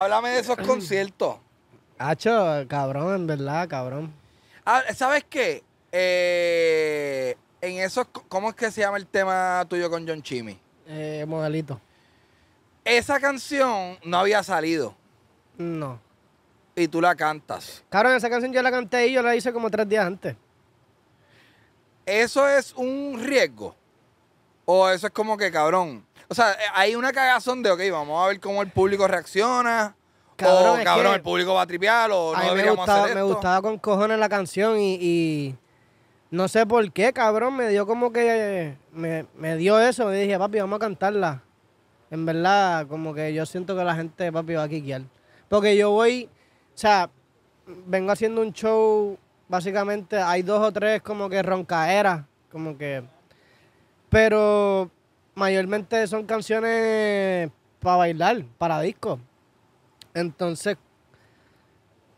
Háblame de esos conciertos. Hacho, cabrón, en verdad, cabrón. Ah, ¿Sabes qué? Eh, en esos, ¿cómo es que se llama el tema tuyo con John Chimmy? Eh, modelito. Esa canción no había salido. No. Y tú la cantas. Cabrón, esa canción yo la canté y yo la hice como tres días antes. ¿Eso es un riesgo? ¿O eso es como que, cabrón, o sea, eh, hay una cagazón de, ok, vamos a ver cómo el público reacciona. o, cabrón, el público va a tripear o no deberíamos me gustaba, Me gustaba con cojones la canción y, no sé por qué, cabrón, me dio como que... Me, dio eso, me dije, papi, vamos a cantarla. En verdad, como que yo siento que la gente, papi, va a quiquear. Porque yo voy, o sea, vengo haciendo un show, básicamente hay dos o tres como que roncaeras, como que... Pero mayormente son canciones para bailar, para disco. Entonces,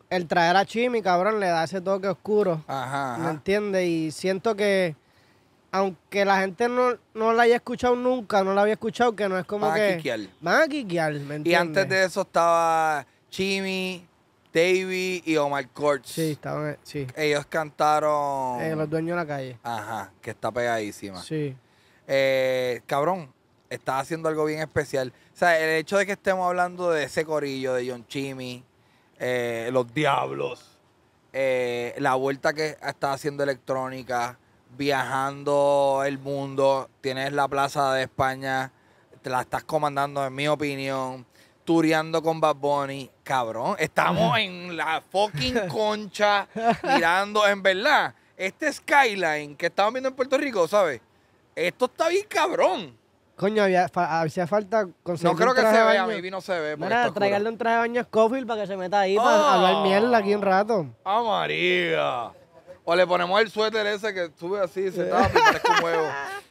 el traer a Chimi, cabrón, le da ese toque oscuro. Ajá. ¿Me entiendes? Y siento que, aunque la gente no, la haya escuchado nunca, no la había escuchado, que no es como que. Van a quiquear. Van ¿me entiendes? Y antes de eso estaba Chimi, Davey y Omar Korts. Sí, estaban. Sí. Ellos cantaron. Eh, los dueños de la calle. Ajá, que está pegadísima. Sí eh, cabrón, estás haciendo algo bien especial. O sea, el hecho de que estemos hablando de ese corillo, de John Chimmy, eh, Los Diablos, eh, la vuelta que está haciendo electrónica, viajando el mundo, tienes la plaza de España, te la estás comandando, en mi opinión, tureando con Bad Bunny, cabrón, estamos en la fucking concha, mirando, en verdad, este skyline que estamos viendo en Puerto Rico, ¿sabes? Esto está bien cabrón. Coño, había, hacía falta conseguir No creo que se ve vea, baño. mi no se ve. Mira, traigarle un traje de baño a Scofield para que se meta ahí, para ah. hablar mierda aquí un rato. ¡Ah, María! O le ponemos el suéter ese que sube así, se tapa y parece un huevo.